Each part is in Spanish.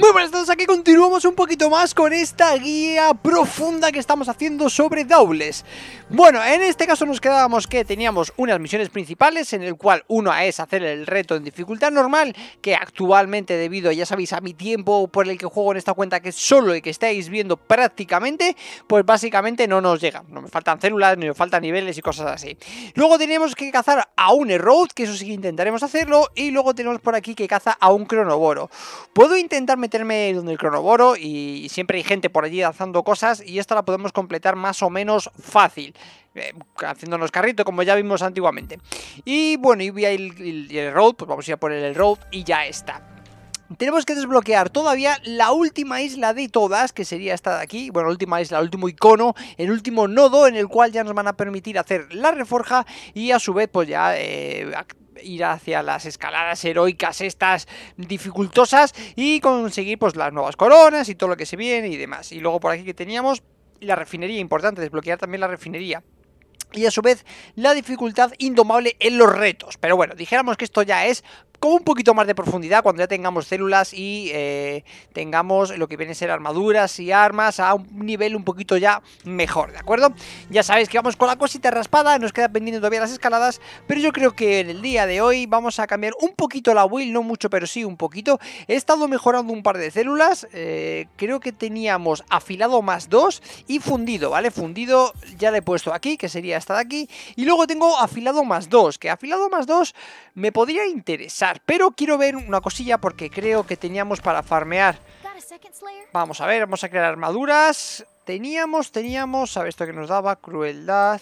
Muy buenas a aquí continuamos un poquito más con esta guía profunda que estamos haciendo sobre dobles. Bueno, en este caso nos quedábamos que teníamos unas misiones principales en el cual una es hacer el reto en dificultad normal, que actualmente debido, ya sabéis, a mi tiempo por el que juego en esta cuenta que es solo y que estáis viendo prácticamente, pues básicamente no nos llega. No me faltan células, ni me faltan niveles y cosas así. Luego tenemos que cazar a un Erode, que eso sí que intentaremos hacerlo, y luego tenemos por aquí que caza a un Cronoboro. Puedo intentar meterme donde el cronoboro y siempre hay gente por allí lanzando cosas y esto la podemos completar más o menos fácil. Eh, haciéndonos carrito como ya vimos antiguamente. Y bueno, y voy a ir, el, road, pues vamos a ir a poner el road y ya está tenemos que desbloquear todavía la última isla de todas, que sería esta de aquí, bueno, la última isla, el último icono, el último nodo en el cual ya nos van a permitir hacer la reforja y a su vez pues ya... Eh, ir hacia las escaladas heroicas estas dificultosas y conseguir pues las nuevas coronas y todo lo que se viene y demás y luego por aquí que teníamos la refinería importante desbloquear también la refinería y a su vez la dificultad indomable en los retos. Pero bueno, dijéramos que esto ya es con un poquito más de profundidad cuando ya tengamos células y eh, tengamos lo que viene a ser armaduras y armas a un nivel un poquito ya mejor, ¿de acuerdo? Ya sabéis que vamos con la cosita raspada, nos queda pendiente todavía las escaladas, pero yo creo que en el día de hoy vamos a cambiar un poquito la build, no mucho, pero sí un poquito. He estado mejorando un par de células, eh, creo que teníamos afilado más dos y fundido, ¿vale? Fundido ya le he puesto aquí, que sería esta de aquí, y luego tengo afilado más dos, que afilado más dos me podría interesar pero quiero ver una cosilla porque creo que teníamos para farmear. Vamos a ver, vamos a crear armaduras. Teníamos, teníamos... sabes esto que nos daba, crueldad...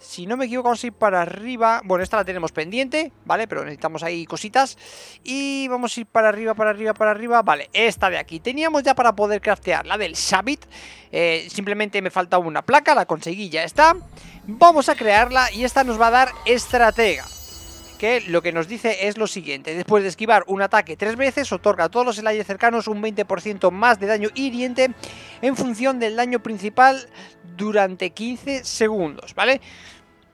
Si no me equivoco, vamos a ir para arriba. Bueno, esta la tenemos pendiente, ¿vale? Pero necesitamos ahí cositas. Y vamos a ir para arriba, para arriba, para arriba. Vale, esta de aquí. Teníamos ya para poder craftear la del Shabbit eh, simplemente me falta una placa, la conseguí, ya está. Vamos a crearla y esta nos va a dar estratega que lo que nos dice es lo siguiente. Después de esquivar un ataque tres veces, otorga a todos los slayers cercanos un 20% más de daño hiriente en función del daño principal durante 15 segundos, ¿vale?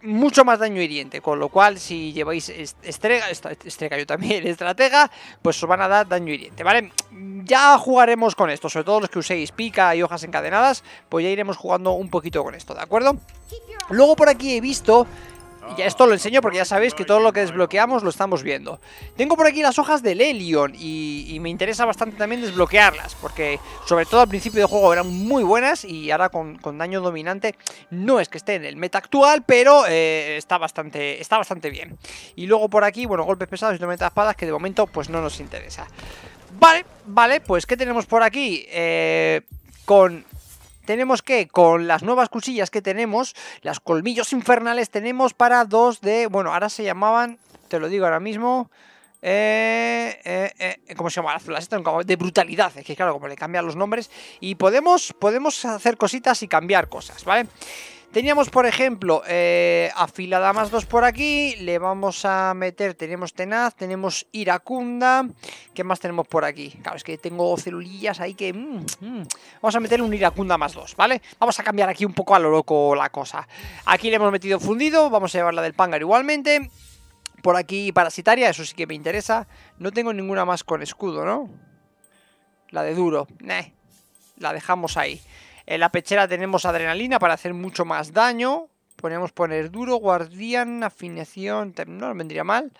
mucho más daño hiriente, con lo cual si lleváis estrega, estrega yo también, estratega, pues os van a dar daño hiriente, ¿vale? Ya jugaremos con esto, sobre todo los que uséis pica y hojas encadenadas, pues ya iremos jugando un poquito con esto, ¿de acuerdo? Luego por aquí he visto ya esto lo enseño porque ya sabéis que todo lo que desbloqueamos lo estamos viendo. Tengo por aquí las hojas del Helion y, me interesa bastante también desbloquearlas, porque sobre todo al principio del juego eran muy buenas y ahora con, daño dominante no es que esté en el meta actual, pero eh, está, bastante, está bastante bien. Y luego por aquí, bueno, golpes pesados y tormenta de espadas que de momento pues no nos interesa. Vale, vale, pues ¿qué tenemos por aquí? Eh, con tenemos que, con las nuevas cuchillas que tenemos, las colmillos infernales, tenemos para dos de... Bueno, ahora se llamaban, te lo digo ahora mismo... Eh, eh, eh, ¿Cómo se llama? Las de brutalidad. Es que claro, como le cambian los nombres. Y podemos, podemos hacer cositas y cambiar cosas, ¿vale? Teníamos, por ejemplo, eh, afilada más dos por aquí. Le vamos a meter, tenemos tenaz, tenemos iracunda. ¿Qué más tenemos por aquí? Claro, es que tengo celulillas ahí que... Mm, mm, vamos a meter un iracunda más dos, ¿vale? Vamos a cambiar aquí un poco a lo loco la cosa. Aquí le hemos metido fundido, vamos a llevar la del pangar igualmente. Por aquí parasitaria, eso sí que me interesa. No tengo ninguna más con escudo, ¿no? La de duro, eh, la dejamos ahí. En la pechera tenemos adrenalina para hacer mucho más daño. Podemos poner duro, guardián, afinación. No vendría mal.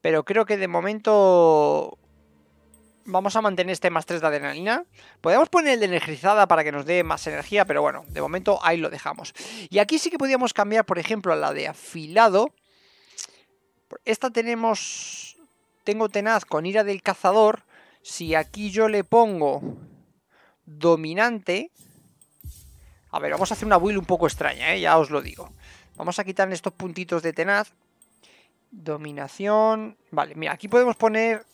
Pero creo que de momento vamos a mantener este más 3 de adrenalina. Podemos poner el de energizada para que nos dé más energía, pero bueno, de momento ahí lo dejamos. Y aquí sí que podríamos cambiar, por ejemplo, a la de afilado. Esta tenemos... Tengo tenaz con ira del cazador. Si aquí yo le pongo dominante, a ver, vamos a hacer una build un poco extraña, ¿eh? ya os lo digo. Vamos a quitar estos puntitos de tenaz. Dominación. Vale, mira, aquí podemos poner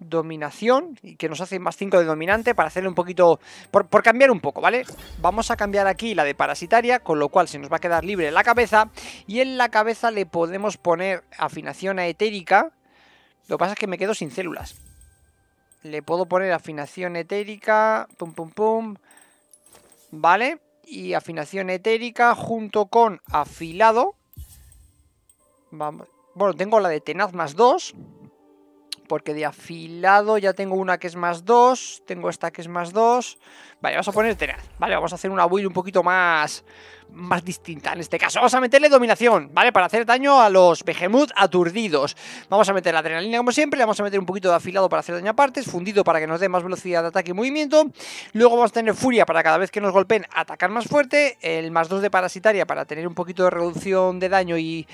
dominación, y que nos hace más 5 de dominante para hacerle un poquito... Por, cambiar un poco, ¿vale? Vamos a cambiar aquí la de parasitaria, con lo cual se nos va a quedar libre la cabeza, y en la cabeza le podemos poner afinación a etérica, lo que pasa es que me quedo sin células. Le puedo poner afinación etérica, pum pum pum, ¿vale? y afinación etérica junto con afilado. Bueno, tengo la de tenaz más 2. Porque de afilado ya tengo una que es más 2. Tengo esta que es más 2. Vale, vamos a poner tenaz. Vale, vamos a hacer una build un poquito más, más distinta en este caso. Vamos a meterle dominación, ¿vale? Para hacer daño a los Behemoth aturdidos. Vamos a meter la adrenalina como siempre, le vamos a meter un poquito de afilado para hacer daño a partes, fundido para que nos dé más velocidad de ataque y movimiento. Luego vamos a tener furia para cada vez que nos golpeen atacar más fuerte, el más 2 de parasitaria para tener un poquito de reducción de daño y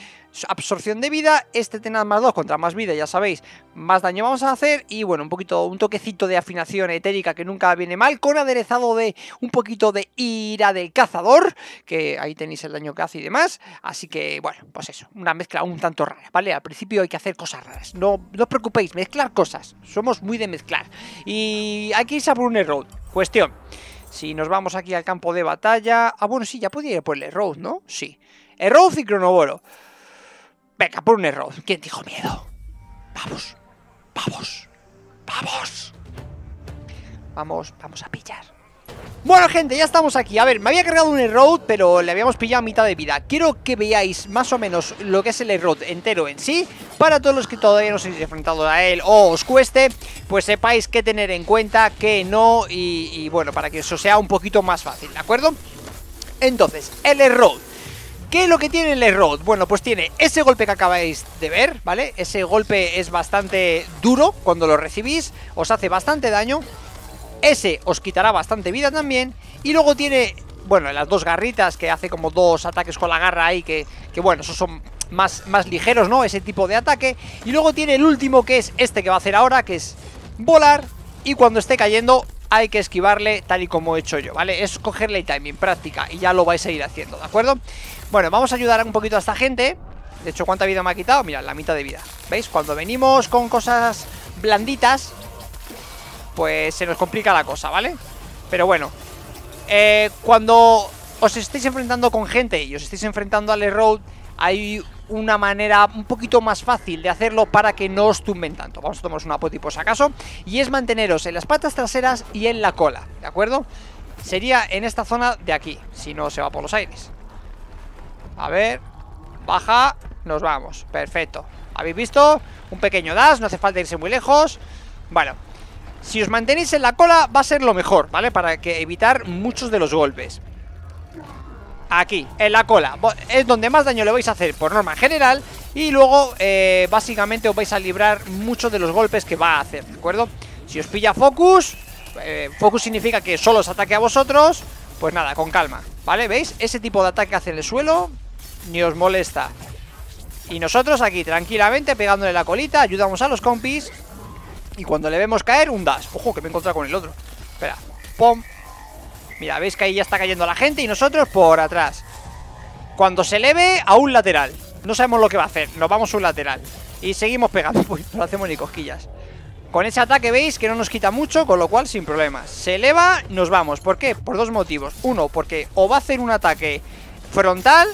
absorción de vida. Este tenaz más 2 contra más vida, ya sabéis, más daño vamos a hacer y bueno, un poquito, un toquecito de afinación etérica que nunca viene mal con adereza de un poquito de ira de cazador, que ahí tenéis el daño que hace y demás. Así que, bueno, pues eso, una mezcla un tanto rara, ¿vale? Al principio hay que hacer cosas raras. No, os preocupéis, mezclar cosas. Somos muy de mezclar. Y aquí es a Brunner Road. Cuestión. Si nos vamos aquí al campo de batalla... Ah, bueno, sí, ya podía ir por el Road, ¿no? Sí. error y Cronoboro. Venga, por un error ¿Quién dijo miedo? Vamos, vamos, vamos. Vamos, vamos a pillar. Bueno gente, ya estamos aquí A ver, me había cargado un error, pero le habíamos pillado mitad de vida Quiero que veáis más o menos lo que es el error entero en sí Para todos los que todavía no se han enfrentado a él o os cueste Pues sepáis qué tener en cuenta, que no y, y bueno, para que eso sea un poquito más fácil, ¿de acuerdo? Entonces, el error ¿Qué es lo que tiene el error? Bueno, pues tiene ese golpe que acabáis de ver, ¿vale? Ese golpe es bastante duro cuando lo recibís Os hace bastante daño ese os quitará bastante vida también. Y luego tiene, bueno, las dos garritas que hace como dos ataques con la garra ahí, que, bueno, esos son más, más ligeros, ¿no? Ese tipo de ataque. Y luego tiene el último, que es este que va a hacer ahora, que es volar. Y cuando esté cayendo, hay que esquivarle tal y como he hecho yo, ¿vale? Es cogerle timing, práctica, y ya lo vais a ir haciendo, ¿de acuerdo? Bueno, vamos a ayudar un poquito a esta gente. De hecho, ¿cuánta vida me ha quitado? Mira, la mitad de vida. ¿Veis? Cuando venimos con cosas blanditas, pues se nos complica la cosa, ¿vale? Pero bueno, eh, cuando os estáis enfrentando con gente y os estáis enfrentando al road hay una manera un poquito más fácil de hacerlo para que no os tumben tanto. Vamos a tomar una tipo acaso. Y es manteneros en las patas traseras y en la cola, ¿de acuerdo? Sería en esta zona de aquí, si no se va por los aires. A ver, baja, nos vamos, perfecto. ¿Habéis visto? Un pequeño dash, no hace falta irse muy lejos. Bueno, si os mantenéis en la cola va a ser lo mejor, ¿vale? Para que evitar muchos de los golpes Aquí, en la cola Es donde más daño le vais a hacer por norma general Y luego, eh, básicamente os vais a librar muchos de los golpes que va a hacer, ¿de acuerdo? Si os pilla Focus eh, Focus significa que solo os ataque a vosotros Pues nada, con calma, ¿vale? ¿Veis? Ese tipo de ataque hace en el suelo Ni os molesta y nosotros aquí, tranquilamente, pegándole la colita, ayudamos a los compis y cuando le vemos caer, un dash. Ojo, que me he encontrado con el otro. Espera. Pom. Mira, veis que ahí ya está cayendo la gente y nosotros por atrás. Cuando se eleve, a un lateral. No sabemos lo que va a hacer. Nos vamos a un lateral. Y seguimos pegando. Uy, pues, no hacemos ni cosquillas. Con ese ataque veis que no nos quita mucho, con lo cual sin problemas. Se eleva, nos vamos. ¿Por qué? Por dos motivos. Uno, porque o va a hacer un ataque frontal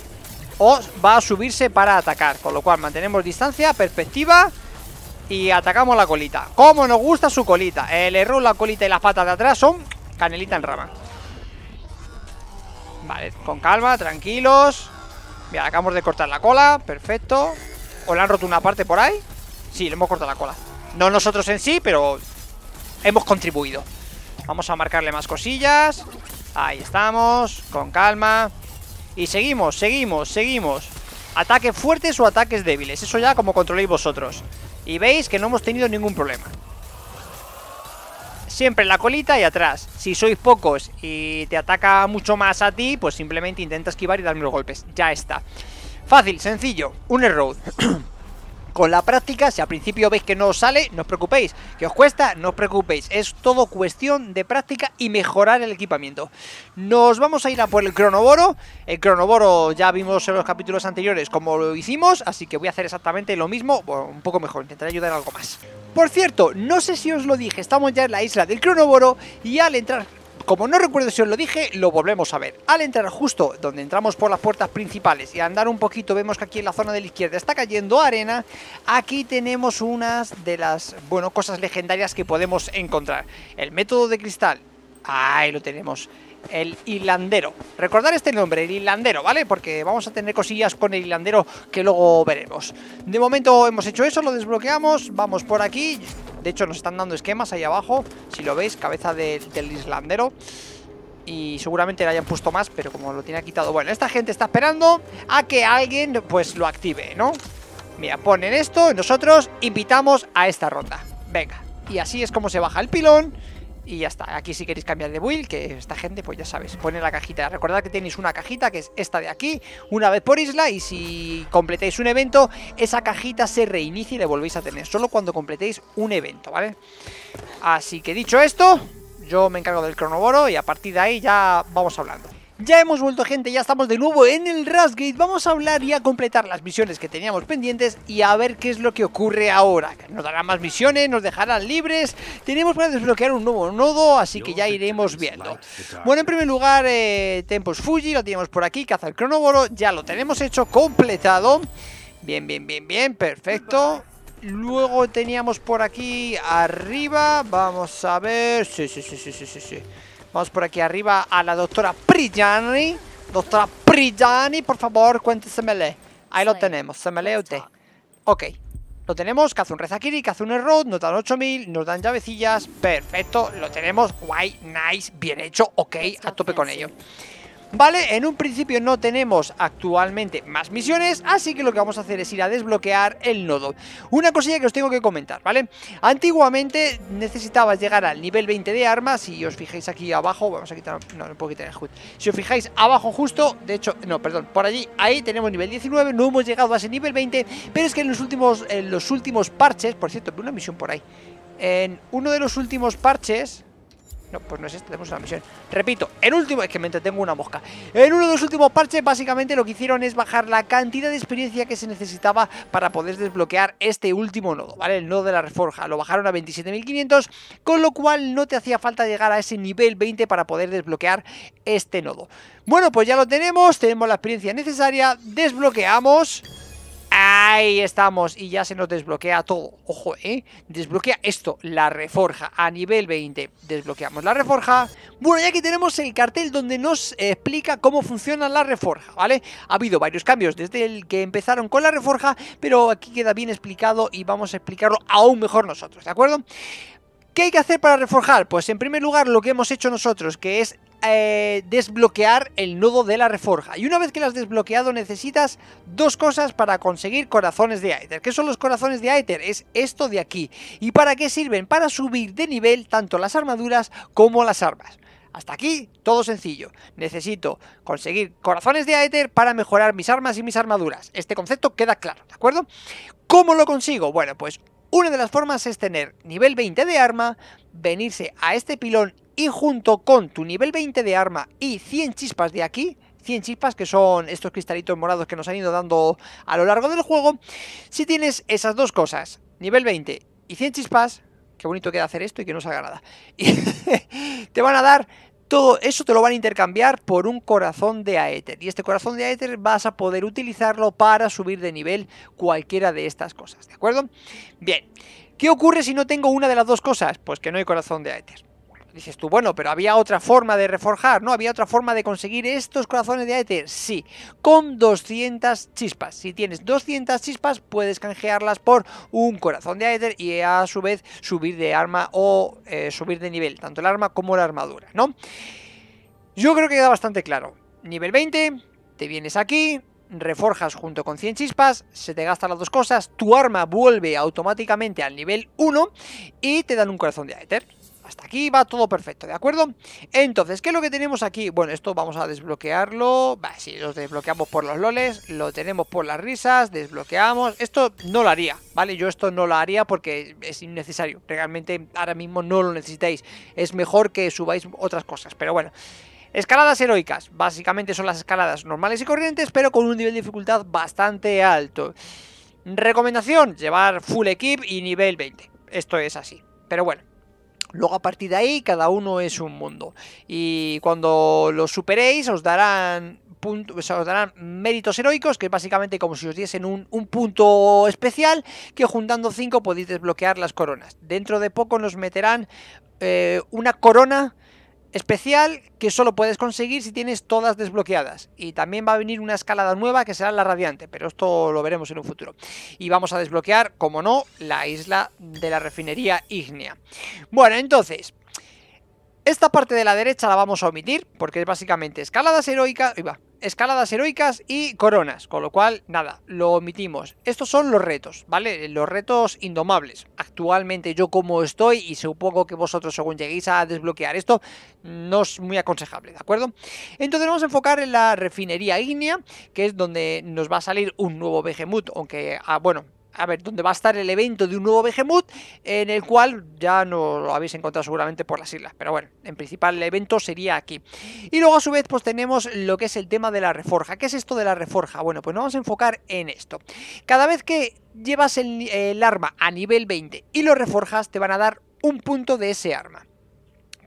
o va a subirse para atacar. Con lo cual mantenemos distancia, perspectiva y atacamos la colita. Como nos gusta su colita. El error, la colita y las patas de atrás son canelita en rama. Vale, con calma, tranquilos. Mira, acabamos de cortar la cola, perfecto. ¿O le han roto una parte por ahí? Sí, le hemos cortado la cola. No nosotros en sí, pero hemos contribuido. Vamos a marcarle más cosillas. Ahí estamos, con calma. Y seguimos, seguimos, seguimos ataques fuertes o ataques débiles. Eso ya como controléis vosotros. Y veis que no hemos tenido ningún problema. Siempre en la colita y atrás. Si sois pocos y te ataca mucho más a ti, pues simplemente intenta esquivar y darme los golpes. Ya está. Fácil, sencillo. Un error con la práctica, si al principio veis que no os sale, no os preocupéis, que os cuesta, no os preocupéis, es todo cuestión de práctica y mejorar el equipamiento. Nos vamos a ir a por el cronoboro, el cronoboro ya vimos en los capítulos anteriores como lo hicimos, así que voy a hacer exactamente lo mismo, un poco mejor, intentaré ayudar algo más. Por cierto, no sé si os lo dije, estamos ya en la isla del cronoboro y al entrar como no recuerdo si os lo dije, lo volvemos a ver. Al entrar justo donde entramos por las puertas principales y andar un poquito, vemos que aquí en la zona de la izquierda está cayendo arena. Aquí tenemos unas de las, bueno, cosas legendarias que podemos encontrar. El método de cristal. Ahí lo tenemos. El hilandero. Recordar este nombre, el hilandero, ¿vale? Porque vamos a tener cosillas con el hilandero que luego veremos. De momento hemos hecho eso, lo desbloqueamos. Vamos por aquí. De hecho, nos están dando esquemas ahí abajo, si lo veis, cabeza del islandero. Y seguramente le hayan puesto más, pero como lo tiene quitado... Bueno, esta gente está esperando a que alguien pues lo active, ¿no? Mira, ponen esto, nosotros invitamos a esta ronda. Venga, y así es como se baja el pilón y ya está. Aquí si queréis cambiar de build, que esta gente, pues ya sabes pone la cajita. Recordad que tenéis una cajita, que es esta de aquí, una vez por isla, y si completáis un evento, esa cajita se reinicia y la volvéis a tener, solo cuando completéis un evento, ¿vale? Así que dicho esto, yo me encargo del cronoboro y a partir de ahí ya vamos hablando. Ya hemos vuelto gente, ya estamos de nuevo en el Rasgate, vamos a hablar y a completar las misiones que teníamos pendientes y a ver qué es lo que ocurre ahora. Nos darán más misiones, nos dejarán libres, tenemos para desbloquear un nuevo nodo, así que ya iremos viendo. Bueno, en primer lugar, eh, Tempos Fuji, lo tenemos por aquí, caza el cronóboro, ya lo tenemos hecho, completado. Bien, bien, bien, bien, perfecto. Luego teníamos por aquí arriba, vamos a ver, sí, sí, sí, sí, sí, sí, sí. Vamos por aquí arriba a la doctora Prigiani. Doctora Prigiani, por favor, cuéntesemele. Ahí lo tenemos, se me lee usted. Ok, lo tenemos, que hace un Rezakiri, que hace un error, nos dan 8000, nos dan llavecillas, perfecto, lo tenemos, guay, nice, bien hecho, ok, a tope con ello. ¿Vale? En un principio no tenemos actualmente más misiones, así que lo que vamos a hacer es ir a desbloquear el nodo. Una cosilla que os tengo que comentar, ¿vale? Antiguamente necesitabas llegar al nivel 20 de armas, si os fijáis aquí abajo, vamos a quitar, no, no puedo quitar el HUD. Si os fijáis abajo justo, de hecho, no, perdón, por allí, ahí tenemos nivel 19, no hemos llegado a ese nivel 20, pero es que en los últimos, en los últimos parches, por cierto, una misión por ahí, en uno de los últimos parches no, pues no es este, tenemos una misión. Repito, en último... Es que me entretengo una mosca. En uno de los últimos parches, básicamente lo que hicieron es bajar la cantidad de experiencia que se necesitaba para poder desbloquear este último nodo, ¿vale? El nodo de la reforja. Lo bajaron a 27.500, con lo cual no te hacía falta llegar a ese nivel 20 para poder desbloquear este nodo. Bueno, pues ya lo tenemos, tenemos la experiencia necesaria, desbloqueamos... Ahí estamos y ya se nos desbloquea todo. Ojo, ¿eh? Desbloquea esto, la reforja a nivel 20. Desbloqueamos la reforja. Bueno, ya que tenemos el cartel donde nos explica cómo funciona la reforja, ¿vale? Ha habido varios cambios desde el que empezaron con la reforja, pero aquí queda bien explicado y vamos a explicarlo aún mejor nosotros, ¿de acuerdo? ¿Qué hay que hacer para reforjar? Pues en primer lugar lo que hemos hecho nosotros, que es eh, desbloquear el nodo de la reforja. Y una vez que lo has desbloqueado necesitas dos cosas para conseguir corazones de Aether. ¿Qué son los corazones de Aether? Es esto de aquí. ¿Y para qué sirven? Para subir de nivel tanto las armaduras como las armas. Hasta aquí, todo sencillo. Necesito conseguir corazones de Aether para mejorar mis armas y mis armaduras. Este concepto queda claro, ¿de acuerdo? ¿Cómo lo consigo? Bueno, pues una de las formas es tener nivel 20 de arma, venirse a este pilón y junto con tu nivel 20 de arma y 100 chispas de aquí, 100 chispas, que son estos cristalitos morados que nos han ido dando a lo largo del juego. Si tienes esas dos cosas, nivel 20 y 100 chispas, qué bonito queda hacer esto y que no salga nada. Y te van a dar todo eso te lo van a intercambiar por un corazón de Aether. Y este corazón de Aether vas a poder utilizarlo para subir de nivel cualquiera de estas cosas, ¿de acuerdo? Bien, ¿qué ocurre si no tengo una de las dos cosas? Pues que no hay corazón de Aether dices tú, bueno, pero había otra forma de reforjar, ¿no? Había otra forma de conseguir estos corazones de éter e Sí, con 200 chispas. Si tienes 200 chispas, puedes canjearlas por un corazón de éter e y a su vez subir de arma o eh, subir de nivel, tanto el arma como la armadura, ¿no? Yo creo que queda bastante claro. Nivel 20, te vienes aquí, reforjas junto con 100 chispas, se te gastan las dos cosas, tu arma vuelve automáticamente al nivel 1 y te dan un corazón de Aether. Hasta aquí va todo perfecto, ¿de acuerdo? Entonces, ¿qué es lo que tenemos aquí? Bueno, esto vamos a desbloquearlo. si lo desbloqueamos por los loles, lo tenemos por las risas, desbloqueamos. Esto no lo haría, ¿vale? Yo esto no lo haría porque es innecesario. Realmente ahora mismo no lo necesitáis. Es mejor que subáis otras cosas, pero bueno. Escaladas heroicas, básicamente son las escaladas normales y corrientes, pero con un nivel de dificultad bastante alto. Recomendación, llevar full equip y nivel 20. Esto es así. Pero bueno, Luego a partir de ahí cada uno es un mundo. Y cuando los superéis os darán darán méritos heroicos, que es básicamente como si os diesen un, punto especial, que juntando 5 podéis desbloquear las coronas. Dentro de poco nos meterán eh, una corona Especial que solo puedes conseguir si tienes todas desbloqueadas. Y también va a venir una escalada nueva que será la radiante, pero esto lo veremos en un futuro. Y vamos a desbloquear, como no, la isla de la refinería ígnea. Bueno, entonces, esta parte de la derecha la vamos a omitir, porque es básicamente escaladas heroicas... va, escaladas heroicas y coronas, con lo cual, nada, lo omitimos. Estos son los retos, ¿vale? Los retos indomables. Actualmente yo como estoy y supongo que vosotros según lleguéis a desbloquear esto, no es muy aconsejable, ¿de acuerdo? Entonces vamos a enfocar en la refinería ígnea, que es donde nos va a salir un nuevo Behemoth, aunque, ah, bueno, a ver, dónde va a estar el evento de un nuevo Behemoth, en el cual ya no lo habéis encontrado seguramente por las islas, pero bueno, en principal el evento sería aquí. Y luego a su vez pues tenemos lo que es el tema de la reforja. ¿Qué es esto de la reforja? Bueno, pues nos vamos a enfocar en esto. Cada vez que llevas el, el arma a nivel 20 y lo reforjas, te van a dar un punto de ese arma.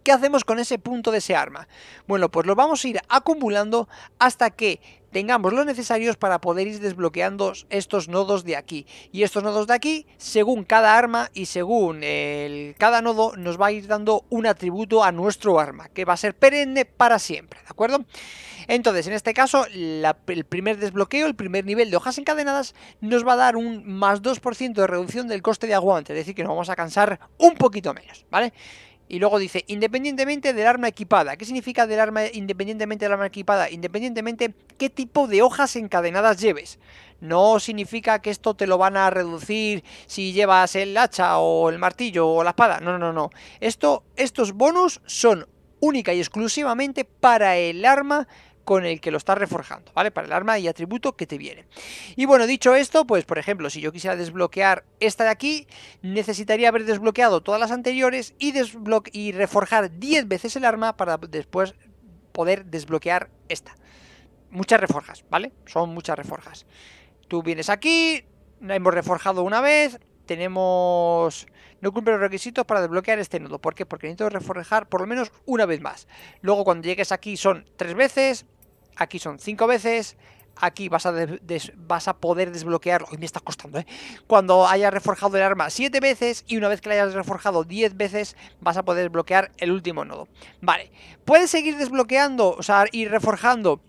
¿Qué hacemos con ese punto de ese arma? Bueno, pues lo vamos a ir acumulando hasta que tengamos los necesarios para poder ir desbloqueando estos nodos de aquí. Y estos nodos de aquí, según cada arma y según cada nodo, nos va a ir dando un atributo a nuestro arma, que va a ser perenne para siempre, ¿de acuerdo? Entonces, en este caso, el primer desbloqueo, el primer nivel de hojas encadenadas, nos va a dar un más 2% de reducción del coste de aguante, es decir, que nos vamos a cansar un poquito menos, ¿vale? Y luego dice, independientemente del arma equipada. ¿Qué significa del arma independientemente del arma equipada? Independientemente qué tipo de hojas encadenadas lleves. No significa que esto te lo van a reducir si llevas el hacha o el martillo o la espada. No, no, no. Esto, estos bonus son única y exclusivamente para el arma con el que lo estás reforjando, ¿vale? Para el arma y atributo que te viene. Y bueno, dicho esto, pues por ejemplo, si yo quisiera desbloquear esta de aquí, necesitaría haber desbloqueado todas las anteriores y, y reforjar 10 veces el arma para después poder desbloquear esta. Muchas reforjas, ¿vale? Son muchas reforjas. Tú vienes aquí, hemos reforjado una vez, tenemos... No cumple los requisitos para desbloquear este nodo. ¿Por qué? Porque necesito reforjar por lo menos una vez más. Luego cuando llegues aquí son tres veces, aquí son 5 veces, aquí vas a, vas a poder desbloquearlo, hoy me está costando, ¿eh? cuando hayas reforjado el arma 7 veces y una vez que la hayas reforjado 10 veces vas a poder desbloquear el último nodo. Vale, puedes seguir desbloqueando, o sea, ir reforjando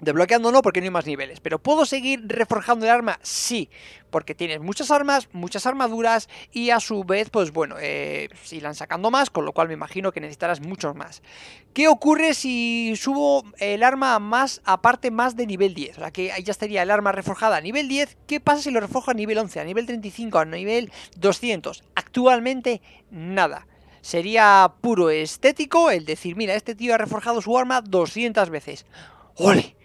Desbloqueando no, porque no hay más niveles. Pero ¿puedo seguir reforjando el arma? Sí, porque tienes muchas armas, muchas armaduras y a su vez, pues bueno, eh, si sacando más, con lo cual me imagino que necesitarás muchos más. ¿Qué ocurre si subo el arma más, aparte más de nivel 10? O sea, que ahí ya estaría el arma reforjada a nivel 10. ¿Qué pasa si lo reforjo a nivel 11, a nivel 35, a nivel 200? Actualmente, nada sería puro estético el decir, mira, este tío ha reforjado su arma 200 veces. ¡Ole!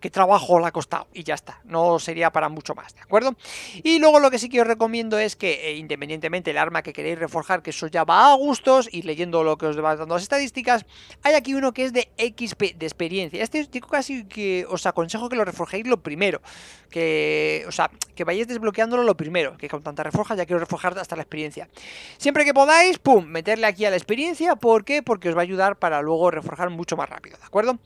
Que trabajo le ha costado y ya está, no sería para mucho más, ¿de acuerdo? Y luego lo que sí que os recomiendo es que eh, independientemente del arma que queréis reforjar, que eso ya va a gustos, y leyendo lo que os van dando las estadísticas, hay aquí uno que es de XP, de experiencia. Este tipo casi que os aconsejo que lo reforjéis lo primero, que, o sea, que vayáis desbloqueándolo lo primero, que con tanta reforja ya quiero reforjar hasta la experiencia. Siempre que podáis, pum, meterle aquí a la experiencia, ¿por qué? Porque os va a ayudar para luego reforjar mucho más rápido, ¿de acuerdo?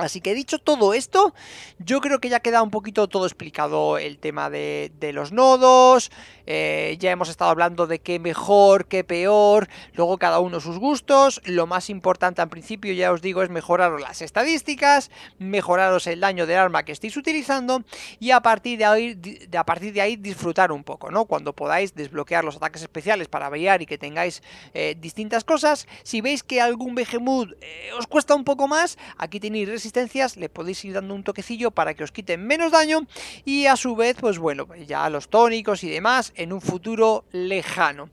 Así que dicho todo esto, yo creo que ya queda un poquito todo explicado el tema de, los nodos, eh, ya hemos estado hablando de qué mejor, qué peor, luego cada uno sus gustos, lo más importante al principio ya os digo es mejoraros las estadísticas, mejoraros el daño del arma que estéis utilizando y a partir de ahí, a partir de ahí disfrutar un poco, ¿no? Cuando podáis desbloquear los ataques especiales para variar y que tengáis eh, distintas cosas, si veis que algún Behemoth eh, os cuesta un poco más, aquí tenéis resistencia le podéis ir dando un toquecillo para que os quiten menos daño y a su vez, pues bueno, ya los tónicos y demás en un futuro lejano.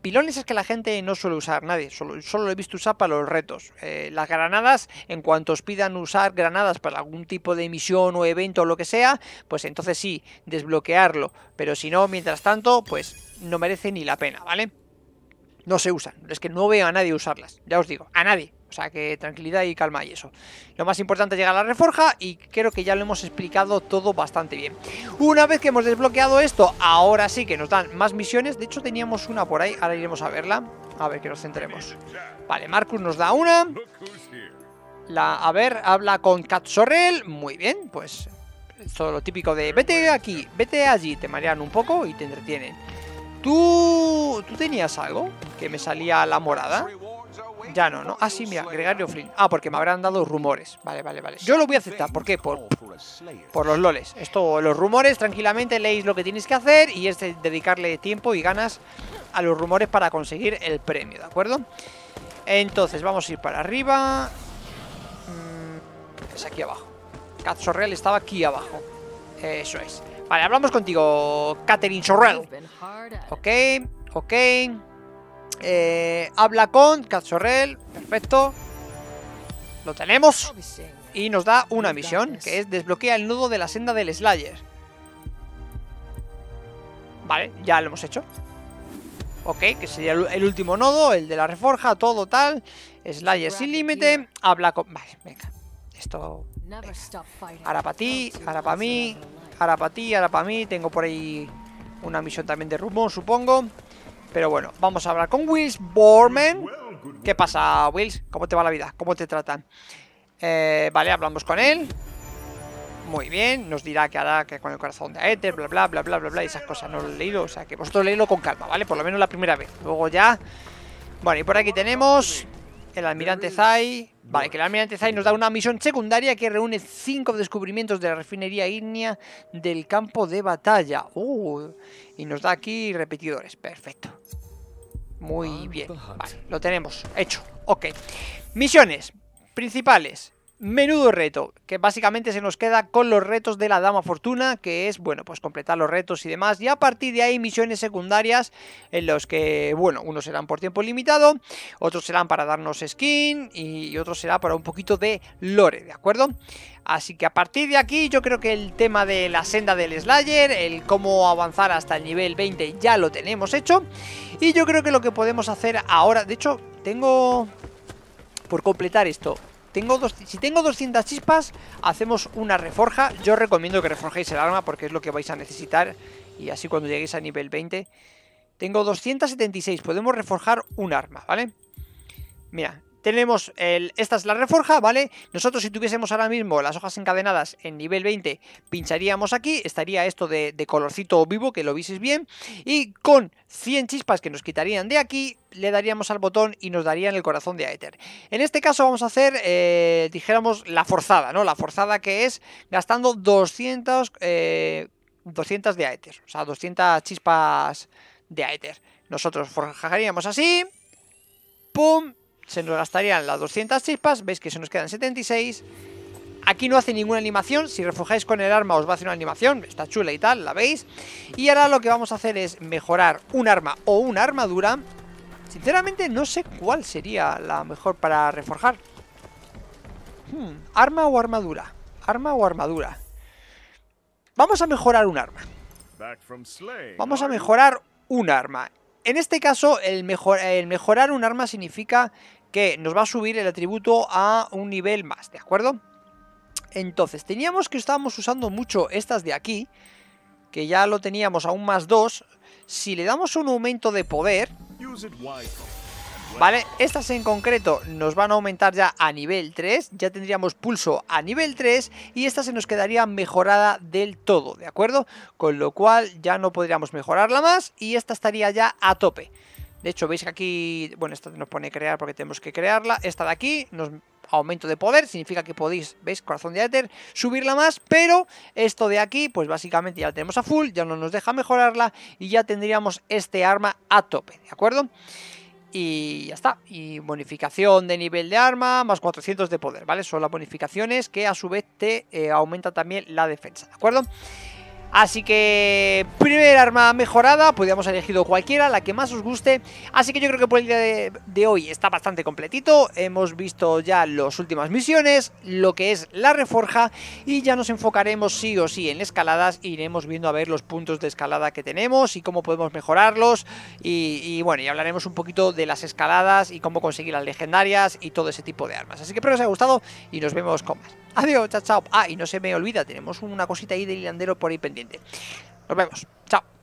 Pilones es que la gente no suele usar, nadie, solo, lo he visto usar para los retos. Eh, las granadas, en cuanto os pidan usar granadas para algún tipo de misión o evento o lo que sea, pues entonces sí, desbloquearlo. Pero si no, mientras tanto, pues no merece ni la pena, ¿vale? No se usan, es que no veo a nadie usarlas, ya os digo, a nadie, o sea que tranquilidad y calma y eso. Lo más importante es llegar a la reforja y creo que ya lo hemos explicado todo bastante bien. Una vez que hemos desbloqueado esto, ahora sí que nos dan más misiones. De hecho teníamos una por ahí, ahora iremos a verla. A ver que nos centremos. Vale, Marcus nos da una. La, a ver, habla con Cat Muy bien, pues todo lo típico de vete aquí, vete allí, te marean un poco y te entretienen. ¿Tú, ¿Tú tenías algo que me salía a la morada? Ya no, ¿no? Ah, sí, mira, Gregario Flynn. Ah, porque me habrán dado rumores. Vale, vale, vale. Yo lo voy a aceptar. ¿Por qué? Por, los loles. Esto, los rumores, tranquilamente leéis lo que tenéis que hacer y es dedicarle tiempo y ganas a los rumores para conseguir el premio, ¿de acuerdo? Entonces, vamos a ir para arriba. Mm, es aquí abajo. Cat estaba aquí abajo. Eso es. Vale, hablamos contigo, Catherine Sorrel. Ok, ok. Eh, habla con Cachorrel. Perfecto. Lo tenemos. Y nos da una misión, que es desbloquea el nudo de la senda del Slayer. Vale, ya lo hemos hecho. Ok, que sería el último nodo, el de la reforja, todo tal. Slayer sin límite. Habla con... Vale, venga. Esto... Ahora para ti, ahora para mí, ahora para ti, ahora para mí. Tengo por ahí una misión también de rumbo, supongo. Pero bueno, vamos a hablar con Wills Borman. ¿Qué pasa, Wills? ¿Cómo te va la vida? ¿Cómo te tratan? Eh, vale, hablamos con él. Muy bien, nos dirá que hará que con el corazón de Aether, bla, bla, bla, bla, bla, bla, y esas cosas. No lo he leído, o sea que vosotros leílo con calma, ¿vale? Por lo menos la primera vez. Luego ya... Bueno, y por aquí tenemos el almirante Zai. Vale, que el almirante Zai nos da una misión secundaria que reúne cinco descubrimientos de la refinería ignia del campo de batalla. Uh, y nos da aquí repetidores. Perfecto. Muy ah, bien. Vale, lo tenemos hecho. Ok. Misiones principales. Menudo reto, que básicamente se nos queda con los retos de la Dama Fortuna, que es, bueno, pues completar los retos y demás, y a partir de ahí misiones secundarias en los que, bueno, unos serán por tiempo limitado, otros serán para darnos skin y otros será para un poquito de lore, ¿de acuerdo? Así que a partir de aquí yo creo que el tema de la senda del Slayer, el cómo avanzar hasta el nivel 20 ya lo tenemos hecho. Y yo creo que lo que podemos hacer ahora, de hecho tengo por completar esto si tengo 200 chispas, hacemos una reforja. Yo recomiendo que reforjéis el arma porque es lo que vais a necesitar. Y así cuando lleguéis a nivel 20. Tengo 276, podemos reforjar un arma, ¿vale? Mira, tenemos el, esta es la reforja, ¿vale? Nosotros si tuviésemos ahora mismo las hojas encadenadas en nivel 20, pincharíamos aquí, estaría esto de, colorcito vivo, que lo vises bien, y con 100 chispas que nos quitarían de aquí, le daríamos al botón y nos darían el corazón de Aether. En este caso vamos a hacer, eh, dijéramos, la forzada, ¿no? La forzada que es gastando 200, eh, 200 de Aether, o sea, 200 chispas de Aether. Nosotros forjaríamos así, ¡pum! se nos gastarían las 200 chispas, veis que se nos quedan 76. Aquí no hace ninguna animación, si refujáis con el arma os va a hacer una animación, está chula y tal, la veis. Y ahora lo que vamos a hacer es mejorar un arma o una armadura. Sinceramente no sé cuál sería la mejor para reforjar. Hmm, arma o armadura. Arma o armadura. Vamos a mejorar un arma. Vamos a mejorar un arma. En este caso, el, mejorar un arma significa que nos va a subir el atributo a un nivel más, ¿de acuerdo? Entonces, teníamos que estábamos usando mucho estas de aquí, que ya lo teníamos aún más dos. Si le damos un aumento de poder, ¿Vale? Estas en concreto nos van a aumentar ya a nivel 3, ya tendríamos pulso a nivel 3 y esta se nos quedaría mejorada del todo, ¿de acuerdo? Con lo cual ya no podríamos mejorarla más y esta estaría ya a tope. De hecho, veis que aquí, bueno, esta nos pone crear porque tenemos que crearla. Esta de aquí nos aumento de poder, significa que podéis, ¿veis? Corazón de éter, subirla más, pero esto de aquí, pues básicamente ya la tenemos a full, ya no nos deja mejorarla y ya tendríamos este arma a tope, ¿de acuerdo? Y ya está. Y bonificación de nivel de arma, más 400 de poder, ¿vale? Son las bonificaciones que a su vez te eh, aumenta también la defensa, ¿de acuerdo? Así que primer arma mejorada, podríamos haber elegido cualquiera, la que más os guste. Así que yo creo que por el día de, hoy está bastante completito. Hemos visto ya las últimas misiones, lo que es la reforja y ya nos enfocaremos sí o sí en escaladas. E iremos viendo a ver los puntos de escalada que tenemos y cómo podemos mejorarlos. Y, y bueno, y hablaremos un poquito de las escaladas y cómo conseguir las legendarias y todo ese tipo de armas. Así que espero que os haya gustado y nos vemos con más. Adiós, chao, chao. Ah, y no se me olvida, tenemos una cosita ahí de hilandero por ahí pendiente. Nos vemos. Chao.